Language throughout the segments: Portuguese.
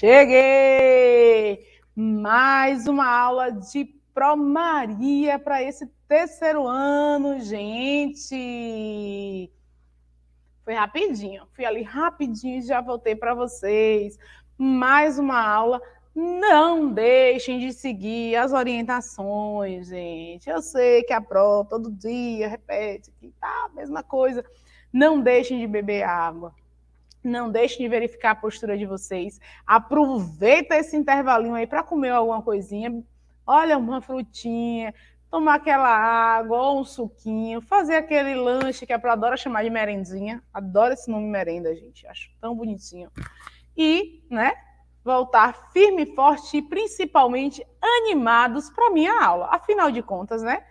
Cheguei! Mais uma aula de Promaria para esse terceiro ano, gente! Foi rapidinho, fui ali rapidinho e já voltei para vocês. Mais uma aula. Não deixem de seguir as orientações, gente. Eu sei que a pró todo dia repete que tá a mesma coisa. Não deixem de beber água não deixe de verificar a postura de vocês. Aproveita esse intervalinho aí para comer alguma coisinha. Olha, uma frutinha, tomar aquela água ou um suquinho, fazer aquele lanche que a para adora chamar de merendinha. Adoro esse nome merenda, gente. Acho tão bonitinho. E, né, voltar firme e forte e principalmente animados para minha aula. Afinal de contas, né?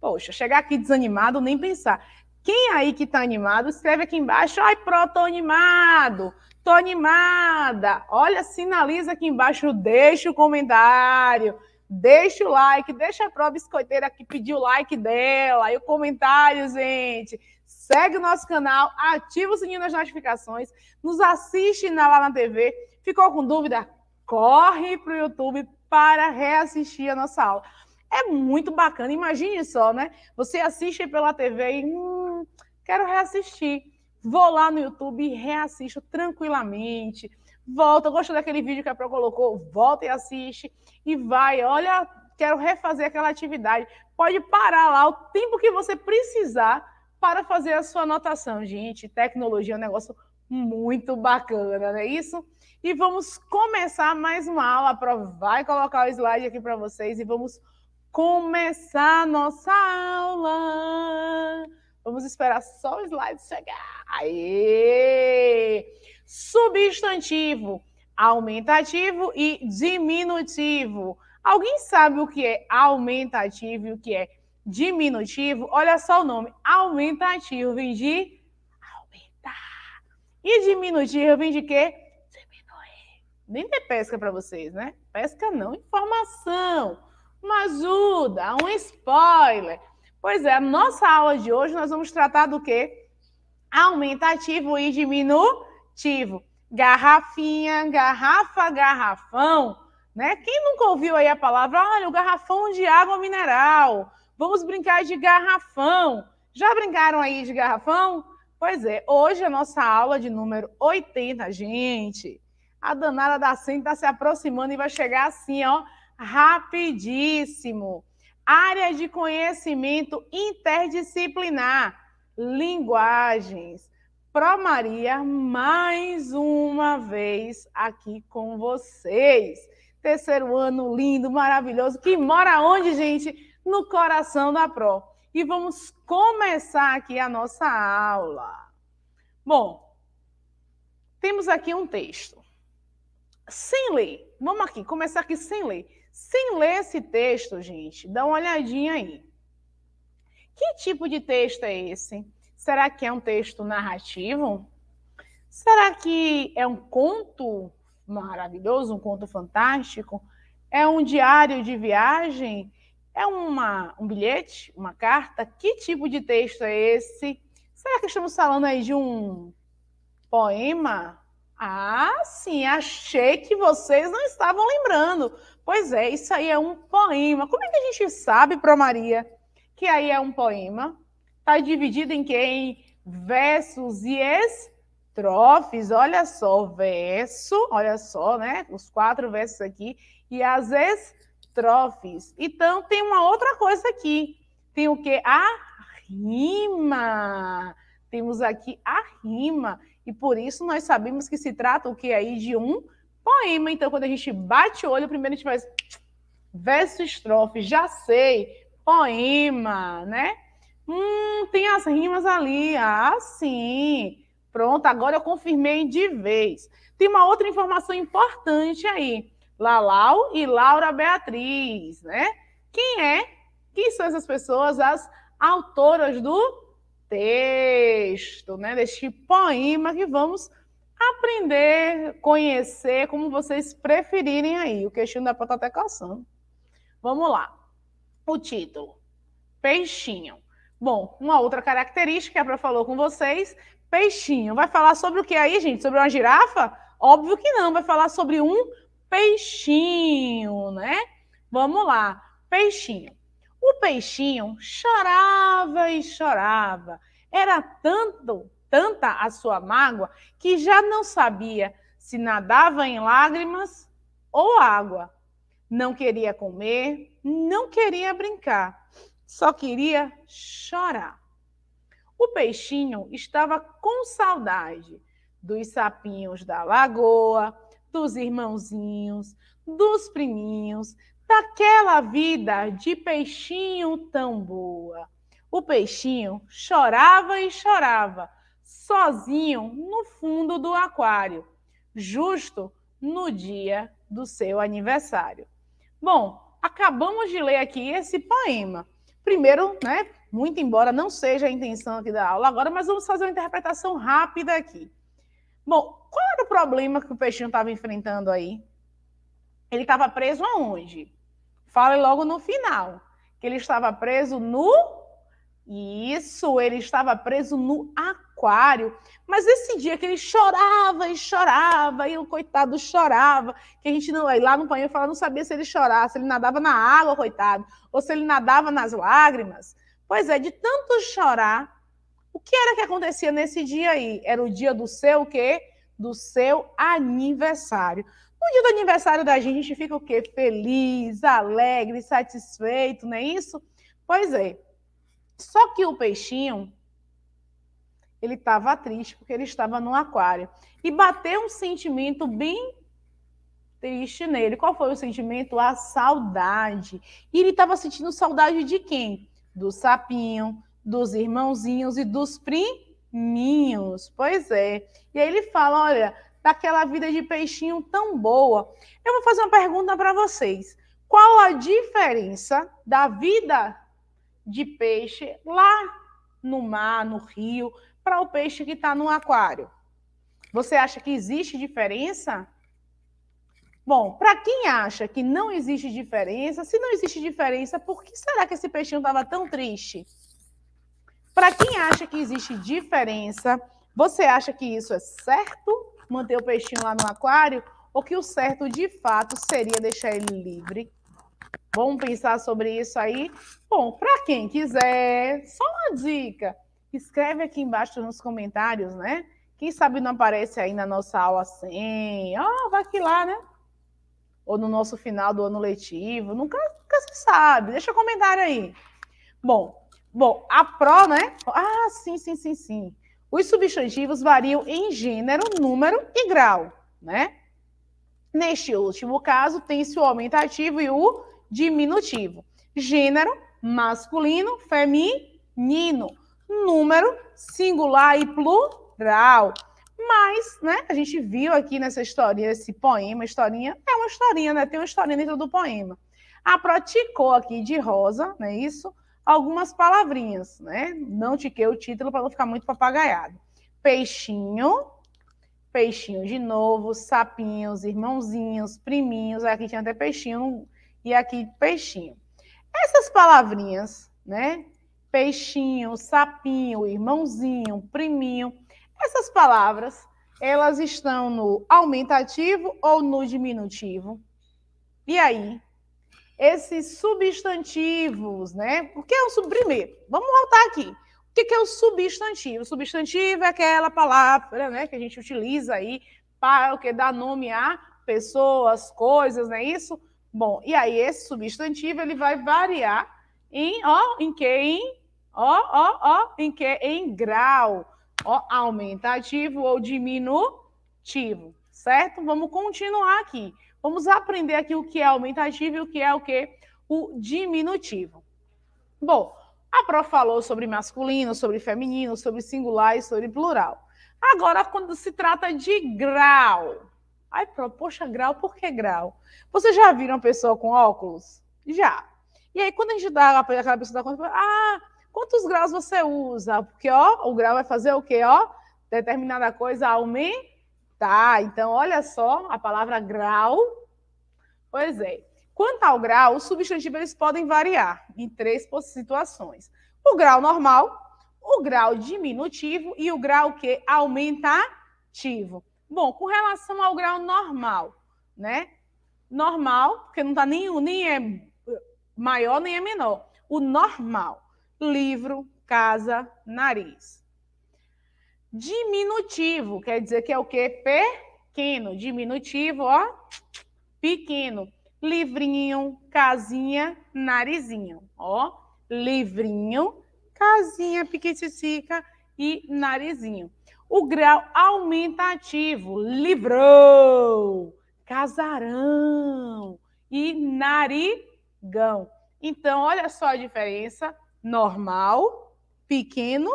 Poxa, chegar aqui desanimado, nem pensar. Quem aí que está animado, escreve aqui embaixo. Ai, pronto, estou animado. Tô animada. Olha, sinaliza aqui embaixo, deixa o comentário, deixa o like, deixa a prova biscoiteira que pediu o like dela e o comentário, gente. Segue o nosso canal, ativa o sininho das notificações, nos assiste na, lá na TV. Ficou com dúvida? Corre para o YouTube para reassistir a nossa aula. É muito bacana. Imagine só, né? Você assiste pela TV e hum, quero reassistir. Vou lá no YouTube e reassisto tranquilamente. Volta, gosto daquele vídeo que a Pro colocou, volta e assiste e vai. Olha, quero refazer aquela atividade. Pode parar lá o tempo que você precisar para fazer a sua anotação. Gente, tecnologia é um negócio muito bacana, não é isso? E vamos começar mais uma aula. A Pro vai colocar o slide aqui para vocês e vamos começar nossa aula. Vamos esperar só o slide chegar. Aê! Substantivo, aumentativo e diminutivo. Alguém sabe o que é aumentativo e o que é diminutivo? Olha só o nome. Aumentativo vem de aumentar. E diminutivo vem de quê? Diminuir. Nem tem pesca para vocês, né? Pesca não, informação. Uma ajuda, é um spoiler. Pois é, a nossa aula de hoje nós vamos tratar do quê? Aumentativo e diminutivo. Garrafinha, garrafa, garrafão, né? Quem nunca ouviu aí a palavra, olha, o garrafão de água mineral. Vamos brincar de garrafão. Já brincaram aí de garrafão? Pois é, hoje a nossa aula de número 80, gente. A danada da Cinta está se aproximando e vai chegar assim, ó, rapidíssimo. Área de conhecimento interdisciplinar, linguagens. Pro Maria, mais uma vez aqui com vocês. Terceiro ano lindo, maravilhoso, que mora onde, gente? No coração da Pro. E vamos começar aqui a nossa aula. Bom, temos aqui um texto. Sem ler. Vamos aqui, começar aqui sem ler. Sem ler esse texto, gente, dá uma olhadinha aí. Que tipo de texto é esse? Será que é um texto narrativo? Será que é um conto maravilhoso, um conto fantástico? É um diário de viagem? É uma, um bilhete, uma carta? Que tipo de texto é esse? Será que estamos falando aí de um poema? Ah, sim, achei que vocês não estavam lembrando, Pois é, isso aí é um poema. Como é que a gente sabe, Pro Maria, que aí é um poema? Está dividido em quem? Versos e estrofes. Olha só, verso, olha só, né? Os quatro versos aqui e as estrofes. Então, tem uma outra coisa aqui. Tem o que? A rima. Temos aqui a rima. E por isso nós sabemos que se trata o que aí de um Poema, então, quando a gente bate o olho, primeiro a gente faz verso, estrofe, já sei, poema, né? Hum, tem as rimas ali. Ah, sim. Pronto, agora eu confirmei de vez. Tem uma outra informação importante aí. Lalau e Laura Beatriz, né? Quem é? Quem são essas pessoas? As autoras do texto, né? Deste poema que vamos aprender, conhecer, como vocês preferirem aí, o queixinho da prototecação. É Vamos lá. O título: Peixinho. Bom, uma outra característica que é a Pro falou com vocês, peixinho. Vai falar sobre o que aí, gente? Sobre uma girafa? Óbvio que não, vai falar sobre um peixinho, né? Vamos lá, peixinho. O peixinho chorava e chorava. Era tanto tanta a sua mágoa que já não sabia se nadava em lágrimas ou água. Não queria comer, não queria brincar, só queria chorar. O peixinho estava com saudade dos sapinhos da lagoa, dos irmãozinhos, dos priminhos, daquela vida de peixinho tão boa. O peixinho chorava e chorava, sozinho no fundo do aquário, justo no dia do seu aniversário. Bom, acabamos de ler aqui esse poema. Primeiro, né, muito embora não seja a intenção aqui da aula agora, mas vamos fazer uma interpretação rápida aqui. Bom, qual era o problema que o peixinho estava enfrentando aí? Ele estava preso aonde? Fale logo no final. Que ele estava preso no. Isso, ele estava preso no aquário aquário, mas esse dia que ele chorava e chorava, e o coitado chorava, que a gente não, aí lá no banheiro falava, não sabia se ele chorava, se ele nadava na água, coitado, ou se ele nadava nas lágrimas. Pois é, de tanto chorar, o que era que acontecia nesse dia aí? Era o dia do seu quê? Do seu aniversário. No dia do aniversário da gente, a gente fica o quê? Feliz, alegre, satisfeito, não é isso? Pois é. Só que o peixinho, ele estava triste porque ele estava no aquário. E bateu um sentimento bem triste nele. Qual foi o sentimento? A saudade. E ele estava sentindo saudade de quem? Do sapinho, dos irmãozinhos e dos priminhos. Pois é. E aí ele fala: olha, daquela vida de peixinho tão boa. Eu vou fazer uma pergunta para vocês. Qual a diferença da vida de peixe lá no mar, no rio, para o peixe que está no aquário? Você acha que existe diferença? Bom, para quem acha que não existe diferença, se não existe diferença, por que será que esse peixinho estava tão triste? Para quem acha que existe diferença, você acha que isso é certo, manter o peixinho lá no aquário, ou que o certo de fato seria deixar ele livre? Vamos pensar sobre isso aí? Bom, para quem quiser, só uma dica escreve aqui embaixo nos comentários, né? Quem sabe não aparece aí na nossa aula 100, ó, oh, vai que lá, né? Ou no nosso final do ano letivo, nunca, nunca se sabe. Deixa um comentário aí. Bom, bom, a pró, né? Ah, sim, sim, sim, sim. Os substantivos variam em gênero, número e grau, né? Neste último caso, tem-se o aumentativo e o diminutivo. Gênero masculino, feminino número singular e plural. Mas, né, a gente viu aqui nessa historinha, esse poema, historinha, é uma historinha, né? Tem uma historinha dentro do poema. A praticou aqui de rosa, né, isso? Algumas palavrinhas, né? Não tiquei o título para não ficar muito papagaiado. Peixinho, peixinho de novo, sapinhos, irmãozinhos, priminhos, aqui tinha até peixinho e aqui peixinho. Essas palavrinhas, né? peixinho, sapinho, irmãozinho, priminho. Essas palavras, elas estão no aumentativo ou no diminutivo? E aí? Esses substantivos, né? O que é o sub... primeiro? Vamos voltar aqui. O que é o substantivo? O substantivo é aquela palavra, né, que a gente utiliza aí para o que dá nome a pessoas, coisas, não é isso? Bom, e aí esse substantivo ele vai variar em, ó, em que? Em, ó, ó, ó, em que? Em grau. Ó, aumentativo ou diminutivo, certo? Vamos continuar aqui. Vamos aprender aqui o que é aumentativo e o que é o que? O diminutivo. Bom, a Pro falou sobre masculino, sobre feminino, sobre singular e sobre plural. Agora, quando se trata de grau. Ai, Pro, poxa, grau, por que grau? Vocês já viram uma pessoa com óculos? Já. E aí, quando a gente dá aquela pessoa da conta, ah, quantos graus você usa? Porque, ó, o grau vai fazer o quê? Ó, determinada coisa aumentar. Então, olha só a palavra grau. Pois é. Quanto ao grau, os substantivos eles podem variar em três situações. O grau normal, o grau diminutivo e o grau que aumentativo. Bom, com relação ao grau normal, né? Normal, porque não está nem, nem é maior nem é menor. O normal: livro, casa, nariz. Diminutivo quer dizer que é o quê? Pequeno. Diminutivo, ó, pequeno. Livrinho, casinha, narizinho. Ó, livrinho, casinha piquititica e narizinho. O grau aumentativo, livrou, casarão e narizinho gão. Então, olha só a diferença: normal, pequeno,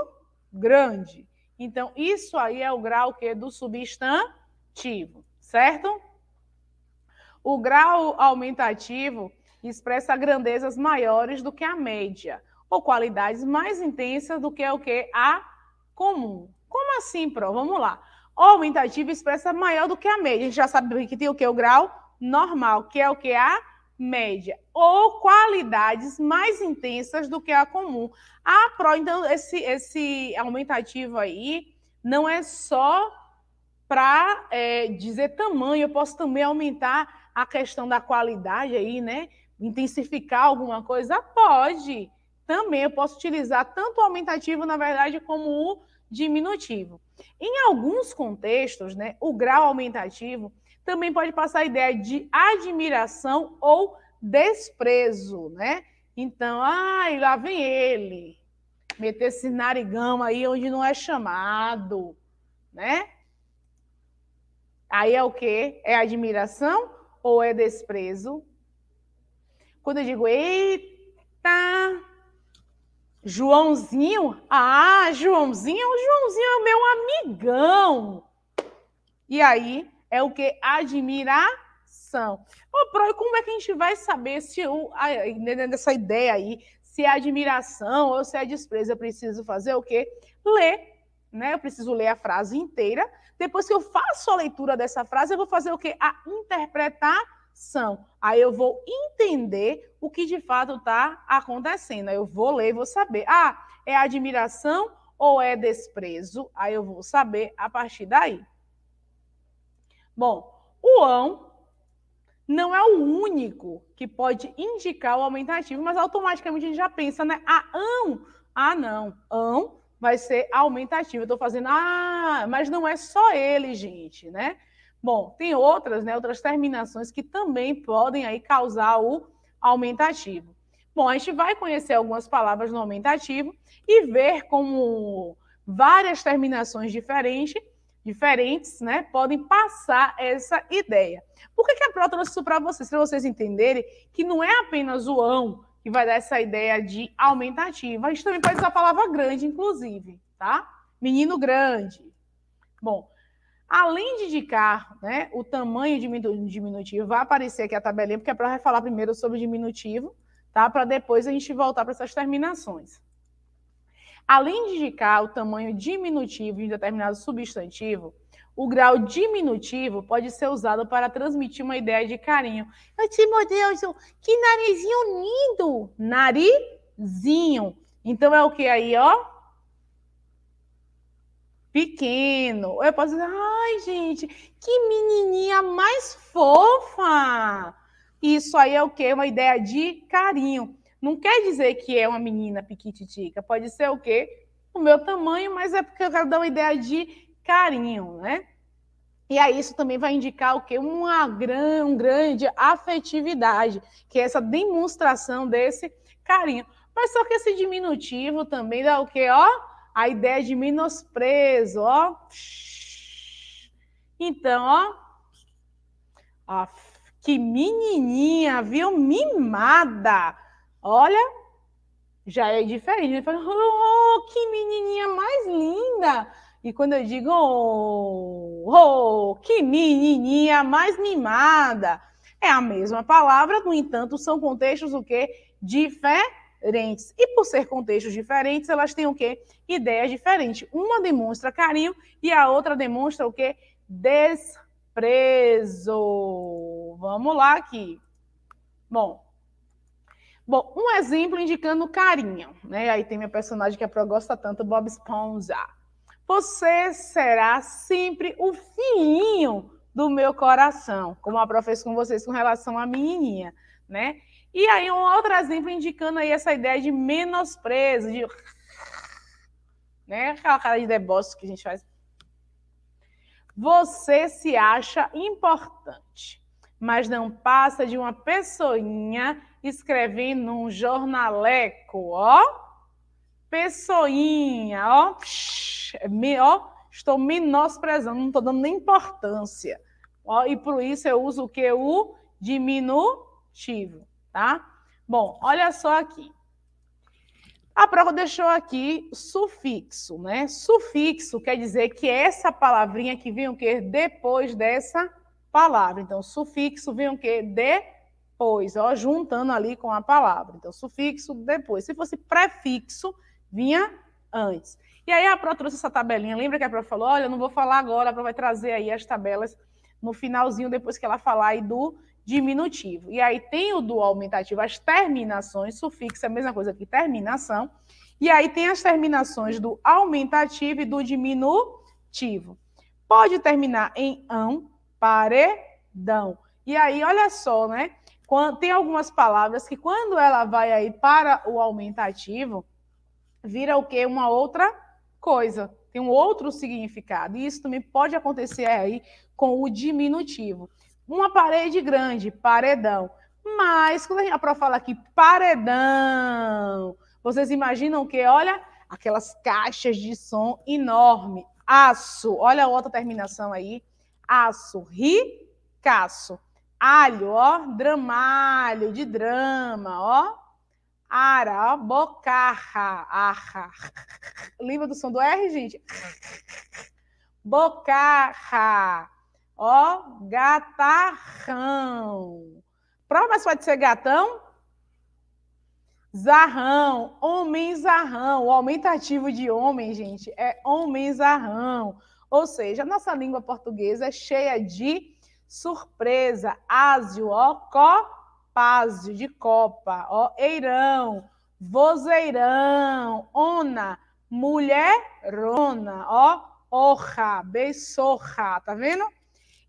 grande. Então, isso aí é o grau que do substantivo, certo? O grau aumentativo expressa grandezas maiores do que a média, ou qualidades mais intensas do que o que a comum. Como assim, Pro? Vamos lá. O aumentativo expressa maior do que a média. A gente já sabe que tem o que? O grau normal, que é o que a média ou qualidades mais intensas do que a comum. A PRO, então, esse, esse aumentativo aí não é só para é, dizer tamanho, eu posso também aumentar a questão da qualidade aí, né? Intensificar alguma coisa? Pode. Também eu posso utilizar tanto o aumentativo, na verdade, como o diminutivo. Em alguns contextos, né, o grau aumentativo também pode passar a ideia de admiração ou desprezo, né? Então, ai, lá vem ele, meter esse narigão aí onde não é chamado, né? Aí é o quê? É admiração ou é desprezo? Quando eu digo, eita, Joãozinho, ah, Joãozinho, Joãozinho é meu amigão. E aí, é o que? Admiração. Ô, Pro, como é que a gente vai saber se o, a, nessa ideia aí, se é admiração ou se é desprezo? Eu preciso fazer o quê? Ler. Né? Eu preciso ler a frase inteira. Depois que eu faço a leitura dessa frase, eu vou fazer o quê? A interpretação. Aí eu vou entender o que de fato está acontecendo. Aí eu vou ler e vou saber. Ah, é admiração ou é desprezo? Aí eu vou saber a partir daí. Bom, o ão não é o único que pode indicar o aumentativo, mas automaticamente a gente já pensa, né? Ah, ão. Ah, não. Ão vai ser aumentativo. Eu estou fazendo, ah, mas não é só ele, gente, né? Bom, tem outras, né? Outras terminações que também podem aí causar o aumentativo. Bom, a gente vai conhecer algumas palavras no aumentativo e ver como várias terminações diferentes diferentes, né, podem passar essa ideia. Por que, que a Pro trouxe isso para vocês? Para vocês entenderem que não é apenas o ão que vai dar essa ideia de aumentativa. A gente também pode usar a palavra grande, inclusive, tá? Menino grande. Bom, além de indicar né, o tamanho de diminutivo, vai aparecer aqui a tabelinha, porque a Pro vai falar primeiro sobre diminutivo, tá? Para depois a gente voltar para essas terminações. Além de indicar o tamanho diminutivo de um determinado substantivo, o grau diminutivo pode ser usado para transmitir uma ideia de carinho. Eu te meu Deus, que narizinho lindo! Narizinho. Então é o que aí, ó? Pequeno. Eu posso dizer, ai, gente, que menininha mais fofa! Isso aí é o que? Uma ideia de carinho. Não quer dizer que é uma menina piquititica, pode ser o quê? O meu tamanho, mas é porque eu quero dar uma ideia de carinho, né? E aí isso também vai indicar o quê? Uma gran, um grande afetividade, que é essa demonstração desse carinho. Mas só que esse diminutivo também dá o quê? Ó, a ideia de menosprezo, ó. Então, ó, ó que menininha, viu? Mimada. Olha, já é diferente. Ele fala, oh, oh, que menininha mais linda! E quando eu digo, oh, oh, que menininha mais mimada! É a mesma palavra, no entanto, são contextos o quê? Diferentes. E por ser contextos diferentes, elas têm o quê? Ideias diferentes. Uma demonstra carinho e a outra demonstra o quê? Desprezo. Vamos lá aqui. Bom, Bom, um exemplo indicando carinho, né? Aí tem meu personagem que a Pro gosta tanto, Bob Esponja. Você será sempre o filhinho do meu coração, como a Pro fez com vocês com relação à menininha, né? E aí um outro exemplo indicando aí essa ideia de menosprezo, de... Né? Aquela cara de deboche que a gente faz. Você se acha importante, mas não passa de uma pessoinha escrevendo um jornaleco, ó. Pessoinha, ó. É me, ó estou menosprezando, não estou dando nem importância. Ó, e por isso eu uso o que? O diminutivo, tá? Bom, olha só aqui. A prova deixou aqui sufixo, né? Sufixo quer dizer que essa palavrinha que vem o quê? Depois dessa palavra. Então, sufixo vem o quê? Depois depois, ó, juntando ali com a palavra. Então, sufixo depois. Se fosse prefixo, vinha antes. E aí a Pro trouxe essa tabelinha. Lembra que a Pro falou: olha, não vou falar agora, a Pro vai trazer aí as tabelas no finalzinho, depois que ela falar aí do diminutivo. E aí tem o do aumentativo, as terminações, sufixo é a mesma coisa que terminação. E aí tem as terminações do aumentativo e do diminutivo. Pode terminar em ão, paredão. E aí, olha só, né? tem algumas palavras que quando ela vai aí para o aumentativo, vira o quê? Uma outra coisa, tem um outro significado. E isso também pode acontecer aí com o diminutivo. Uma parede grande, paredão. Mas quando a Pro fala aqui paredão, vocês imaginam que, olha, aquelas caixas de som enorme, aço. Olha a outra terminação aí, aço, ricaço. Alho, ó, dramalho, de drama, ó. Ara, ó, bocarra, arra. Lembra do som do R, gente? Bocarra, ó, gatarrão. Prova, mas pode ser gatão? Zarrão, homem zarrão. O aumentativo de homem, gente, é homem zarrão. Ou seja, a nossa língua portuguesa é cheia de surpresa, ásio, ó, copásio, de copa, ó, eirão, vozeirão, ona, mulherona, ó, orra, beçorra, tá vendo?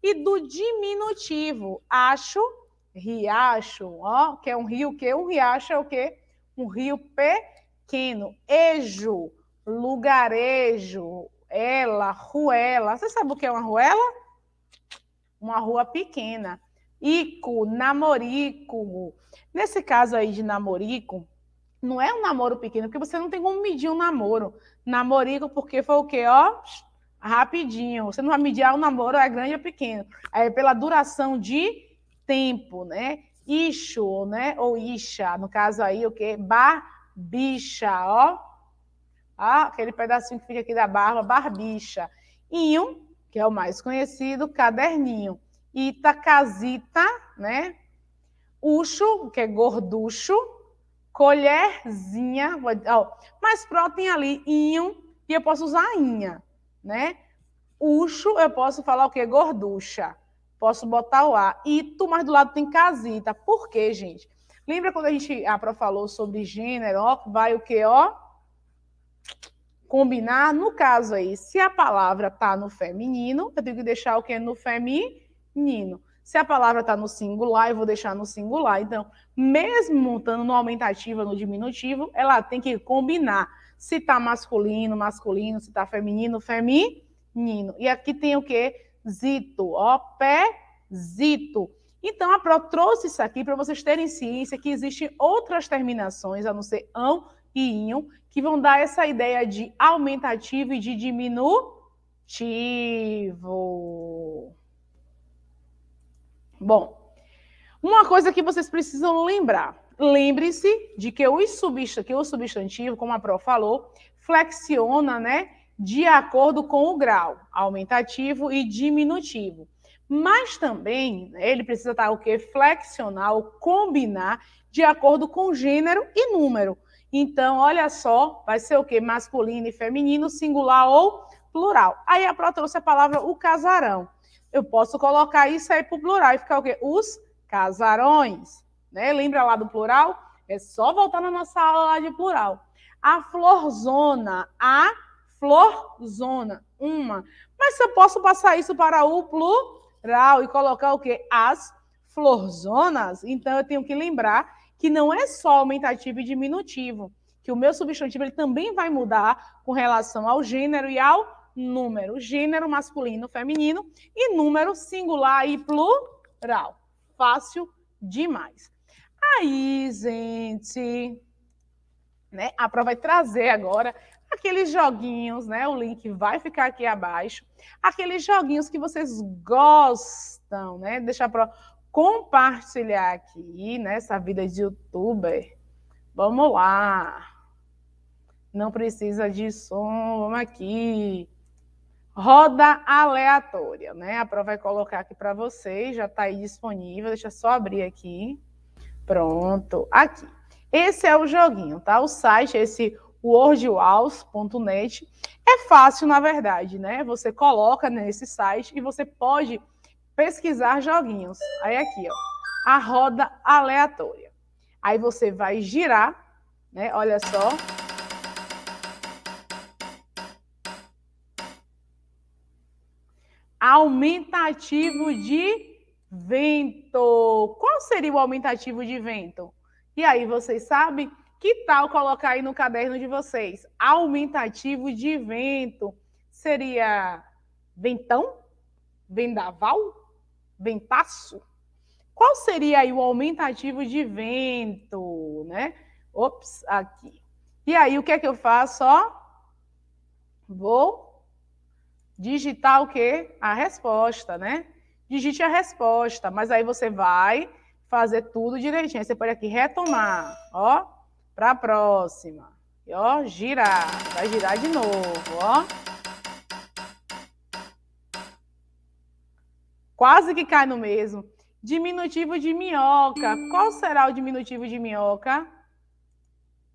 E do diminutivo, acho, riacho, ó, que é um rio que um riacho é o quê? Um rio pequeno, ejo, lugarejo, ela, ruela. Você sabe o que é uma ruela? uma rua pequena. Ico, namorico. Nesse caso aí de namorico, não é um namoro pequeno, porque você não tem como medir um namoro. Namorico, porque foi o quê? Ó, rapidinho. Você não vai medir ah, o namoro é grande ou pequeno. É pela duração de tempo, né? Ixo, né? Ou Ixa, no caso aí, o quê? Barbicha, ó. Ah, aquele pedacinho que fica aqui da barba, barbicha. Inho, que é o mais conhecido, caderninho. Ita casita, né? Ucho, que é gorducho, colherzinha, ó, mais pronto tem ali inho, e eu posso usar inha, né? Ucho, eu posso falar o quê? Gorducha. Posso botar o A. Ito, mas do lado tem casita. Por quê, gente? Lembra quando a gente, a Pro falou sobre gênero, ó, vai o quê, ó? combinar. No caso aí, se a palavra está no feminino, eu tenho que deixar o que no feminino. Se a palavra está no singular, eu vou deixar no singular. Então, mesmo montando no aumentativo no diminutivo, ela tem que combinar. Se está masculino, masculino, se está feminino, feminino. E aqui tem o que? Zito, ó, pé-zito. Então, a Pro trouxe isso aqui para vocês terem ciência que existem outras terminações, a não ser ão e inho, que vão dar essa ideia de aumentativo e de diminutivo. Bom, uma coisa que vocês precisam lembrar. Lembre-se de que o, que o substantivo, como a Pro falou, flexiona, né, de acordo com o grau, aumentativo e diminutivo. Mas também né, ele precisa estar tá o que flexional, combinar de acordo com gênero e número. Então, olha só, vai ser o quê? Masculino e feminino, singular ou plural. Aí a Pró trouxe a palavra o casarão. Eu posso colocar isso aí para o plural e ficar o quê? Os casarões. Né? Lembra lá do plural? É só voltar na nossa aula lá de plural. A florzona, a florzona, uma. Mas eu posso passar isso para o plural e colocar o quê? As florzonas. Então eu tenho que lembrar que não é só aumentativo e diminutivo, que o meu substantivo ele também vai mudar com relação ao gênero e ao número. Gênero masculino, feminino e número singular e plural. Fácil demais. Aí, gente, né? A prova vai trazer agora aqueles joguinhos, né? O link vai ficar aqui abaixo. Aqueles joguinhos que vocês gostam, né? Deixar para compartilhar aqui nessa né, vida de youtuber. Vamos lá. Não precisa de som, vamos aqui. Roda aleatória, né? A prova vai é colocar aqui para vocês, já está aí disponível. Deixa eu só abrir aqui. Pronto, aqui. Esse é o joguinho, tá? O site, esse wordwows.net. É fácil, na verdade, né? Você coloca nesse site e você pode pesquisar joguinhos. Aí aqui, ó, a roda aleatória. Aí você vai girar, né? Olha só. Aumentativo de vento. Qual seria o aumentativo de vento? E aí vocês sabem? Que tal colocar aí no caderno de vocês? Aumentativo de vento. Seria ventão? Vendaval? ventaço. Qual seria aí o aumentativo de vento, né? Ops, aqui. E aí, o que é que eu faço? Ó, vou digitar o quê? A resposta, né? Digite a resposta, mas aí você vai fazer tudo direitinho. Você pode aqui retomar, ó, para a próxima. E, ó, girar, vai girar de novo, ó. Quase que cai no mesmo. Diminutivo de minhoca. Qual será o diminutivo de minhoca?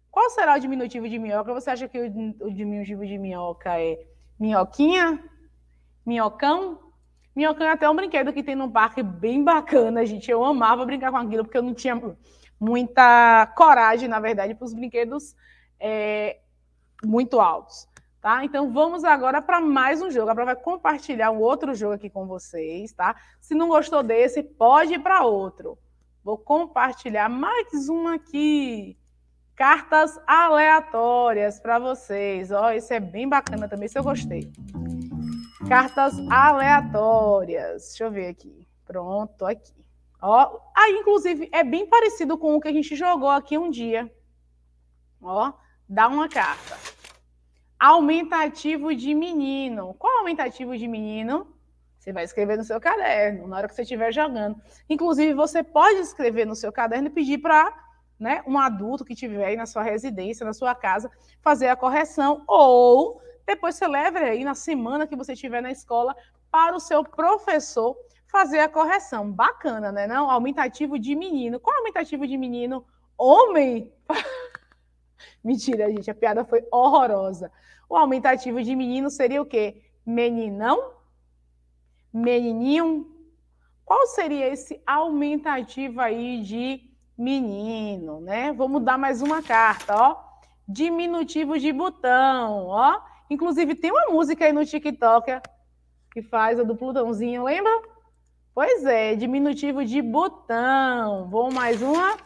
Qual será o diminutivo de minhoca? Você acha que o, diminutivo de minhoca é minhoquinha? Minhocão? Minhocão é até um brinquedo que tem num parque bem bacana, gente. Eu amava brincar com aquilo, porque eu não tinha muita coragem, na verdade, para os brinquedos é, muito altos. Tá? Então vamos agora para mais um jogo. A Bra vai é compartilhar um outro jogo aqui com vocês, tá? Se não gostou desse, pode ir para outro. Vou compartilhar mais uma aqui. Cartas aleatórias para vocês. Ó, esse é bem bacana também, se eu gostei. Cartas aleatórias. Deixa eu ver aqui. Pronto, aqui. Ó, aí inclusive é bem parecido com o que a gente jogou aqui um dia. Ó, dá uma carta. Aumentativo de menino. Qual aumentativo de menino? Você vai escrever no seu caderno, na hora que você estiver jogando. Inclusive, você pode escrever no seu caderno e pedir para né, um adulto que estiver aí na sua residência, na sua casa, fazer a correção. Ou depois você leva aí na semana que você estiver na escola para o seu professor fazer a correção. Bacana, né? Não? Aumentativo de menino. Qual aumentativo de menino? Homem Mentira, gente, a piada foi horrorosa. O aumentativo de menino seria o quê? Meninão? Menininho? Qual seria esse aumentativo aí de menino, né? Vamos dar mais uma carta, ó. Diminutivo de botão, ó. Inclusive tem uma música aí no TikTok que faz a do Plutãozinho, lembra? Pois é, diminutivo de botão. Vou mais uma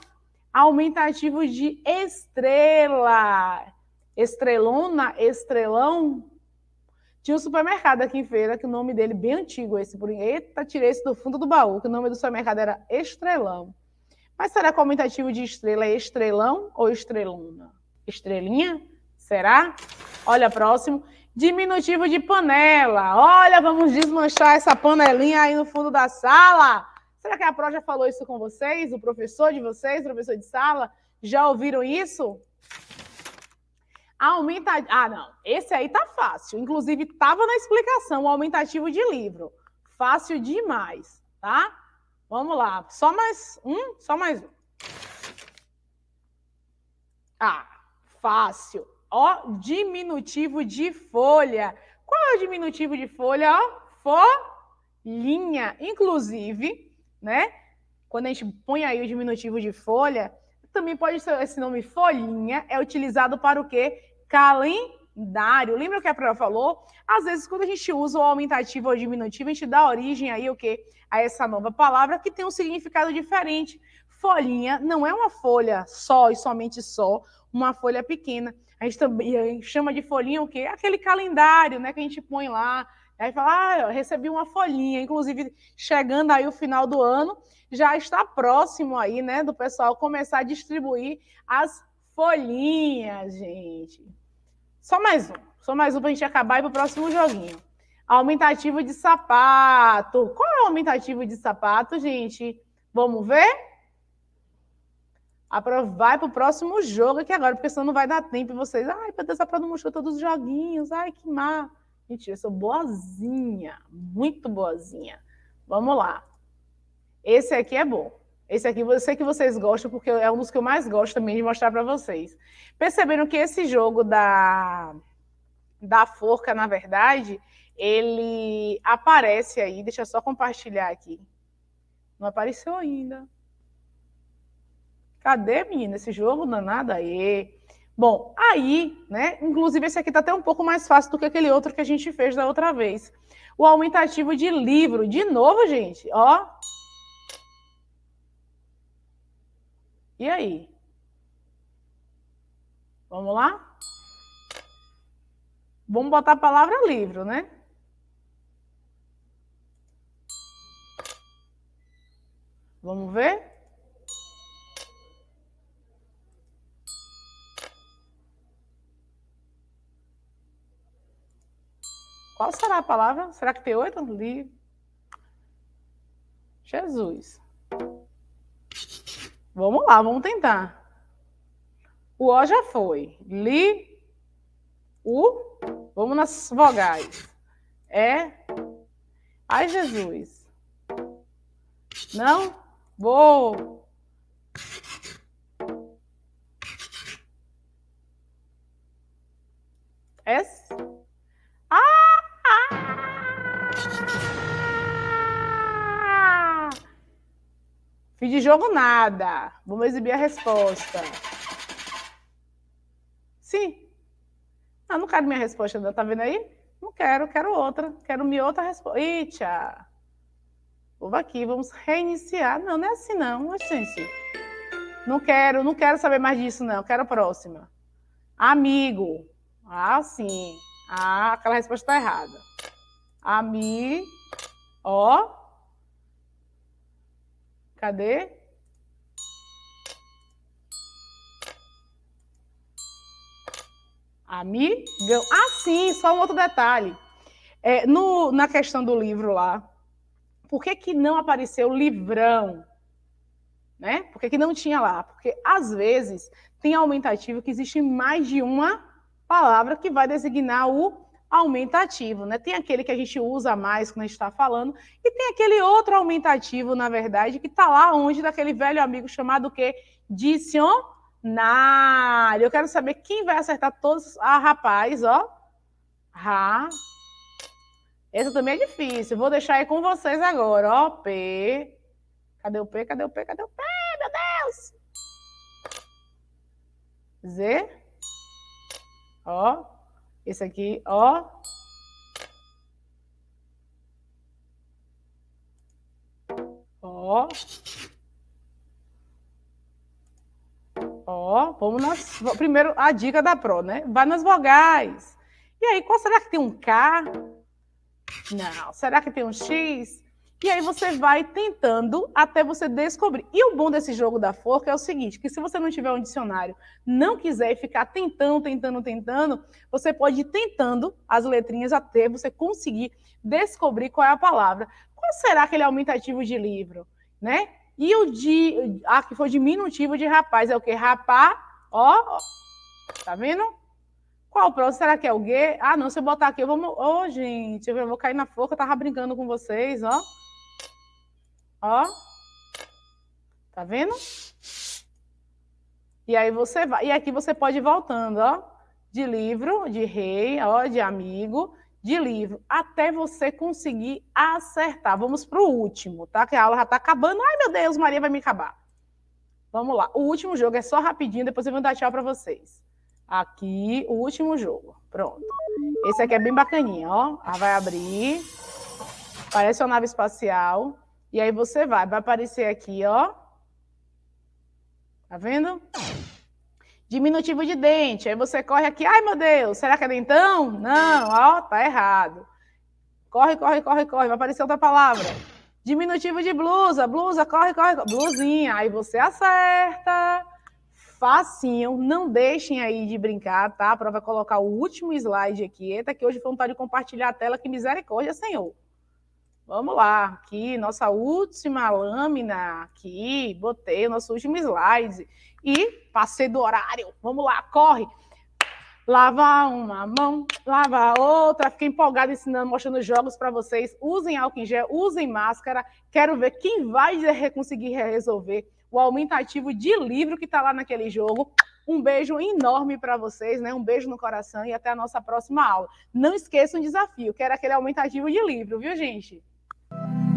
aumentativo de estrela. Estrelona, estrelão. Tinha um supermercado aqui em feira, que o nome dele, é bem antigo esse, por eita, tirei esse do fundo do baú, que o nome do supermercado era Estrelão. Mas será que o aumentativo de estrela é estrelão ou estrelona? Estrelinha? Será? Olha, próximo. Diminutivo de panela. Olha, vamos desmanchar essa panelinha aí no fundo da sala. Será que a Pro já falou isso com vocês? O professor de vocês, o professor de sala? Já ouviram isso? Aumenta. Ah, não. Esse aí tá fácil. Inclusive, estava na explicação o aumentativo de livro. Fácil demais, tá? Vamos lá. Só mais um? Só mais um. Ah, fácil. Ó, diminutivo de folha. Qual é o diminutivo de folha? Ó, folhinha. Inclusive, né? Quando a gente põe aí o diminutivo de folha, também pode ser esse nome folhinha, é utilizado para o quê? Calendário. Lembra o que a Prova falou? Às vezes, quando a gente usa o aumentativo ou o diminutivo, a gente dá origem aí o quê? A essa nova palavra que tem um significado diferente. Folhinha não é uma folha só e somente só, uma folha pequena. A gente também chama de folhinha o quê? Aquele calendário, né, que a gente põe lá Aí fala, ah, eu recebi uma folhinha, inclusive chegando aí o final do ano, já está próximo aí, né, do pessoal começar a distribuir as folhinhas, gente. Só mais um, só mais um para a gente acabar e para o próximo joguinho. Aumentativo de sapato. Qual é o aumentativo de sapato, gente? Vamos ver? Vai para o próximo jogo aqui agora, porque senão não vai dar tempo. E vocês, ai, meu Deus, a prova mostrou todos os joguinhos, ai, que má. Mentira, eu sou boazinha, muito boazinha. Vamos lá. Esse aqui é bom. Esse aqui eu sei que vocês gostam, porque é um dos que eu mais gosto também de mostrar para vocês. Perceberam que esse jogo da, da forca, na verdade, ele aparece aí. Deixa eu só compartilhar aqui. Não apareceu ainda. Cadê, menina, esse jogo não nada aí? Bom, aí, né? Inclusive, esse aqui está até um pouco mais fácil do que aquele outro que a gente fez da outra vez. O aumentativo de livro. De novo, gente, ó. E aí? Vamos lá? Vamos botar a palavra livro, né? Vamos ver? Qual será a palavra? Será que tem oito? Li. Jesus. Vamos lá, vamos tentar. O O já foi. Li. U. Vamos nas vogais. É. Ai, Jesus. Não? Vou. Fim de jogo nada. Vamos exibir a resposta. Sim. Ah, não quero minha resposta, não. Tá vendo aí? Não quero, quero outra. Quero minha outra resposta. Eita! Vou aqui, vamos reiniciar. Não, não é assim, não. Gente, é assim, não quero, não quero saber mais disso, não. Quero a próxima. Amigo. Ah, sim. Ah, aquela resposta tá errada. Ami. Ó. Cadê? Amigão. Ah, sim, só um outro detalhe. É, no, na questão do livro lá, por que, que não apareceu livrão? Né? Por que, que não tinha lá? Porque, às vezes, tem aumentativo que existe mais de uma palavra que vai designar o aumentativo, né? Tem aquele que a gente usa mais quando a gente está falando, e tem aquele outro aumentativo, na verdade, que está lá onde daquele velho amigo chamado que dicionário. Eu quero saber quem vai acertar todos. Ah, rapaz, ó. Ra. Essa também é difícil. Vou deixar aí com vocês agora, ó. P. Cadê o P? Cadê o P? Cadê o P? Meu Deus! Z. Ó. Esse aqui, ó. Ó. Ó, vamos nas. Primeiro, a dica da Pro, né? Vai nas vogais. E aí, qual será que tem um K? Não. Será que tem um X? E aí você vai tentando até você descobrir. E o bom desse jogo da forca é o seguinte, que se você não tiver um dicionário, não quiser ficar tentando, tentando, tentando, você pode ir tentando as letrinhas até você conseguir descobrir qual é a palavra. Qual será aquele aumentativo de livro, né? E o de, ah, que foi diminutivo de rapaz, é o quê? Rapá, ó, ó, tá vendo? Qual o próximo? Será que é o gay? Ah, não, se eu botar aqui, eu vou... Ô, oh, gente, eu vou cair na forca, eu tava brincando com vocês, ó. Ó. Tá vendo? E aí você vai. E aqui você pode ir voltando, ó. De livro, de rei, ó, de amigo, de livro, até você conseguir acertar. Vamos para o último, tá? Que a aula já tá acabando. Ai, meu Deus, Maria vai me acabar. Vamos lá. O último jogo é só rapidinho, depois eu vou dar tchau para vocês. Aqui, o último jogo. Pronto. Esse aqui é bem bacaninha, ó. Ela ah, vai abrir. Parece uma nave espacial. E aí você vai, vai aparecer aqui, ó. Tá vendo? Diminutivo de dente. Aí você corre aqui, ai meu Deus, será que é dentão? Não, ó, tá errado. Corre, corre, corre, corre. Vai aparecer outra palavra. Diminutivo de blusa, blusa, corre, corre, corre. blusinha. Aí você acerta. Facinho, não deixem aí de brincar, tá? A prova vai colocar o último slide aqui. Eita, que hoje foi um tarde de compartilhar a tela, que misericórdia, senhor. Vamos lá, aqui, nossa última lâmina, aqui, botei o nosso último slide. E passei do horário, vamos lá, corre. Lava uma mão, lava outra. Fiquei empolgada ensinando, mostrando jogos para vocês. Usem álcool em gel, usem máscara. Quero ver quem vai conseguir resolver o aumentativo de livro que está lá naquele jogo. Um beijo enorme para vocês, né? Um beijo no coração e até a nossa próxima aula. Não esqueçam o desafio, que era aquele aumentativo de livro, viu, gente? Thank you.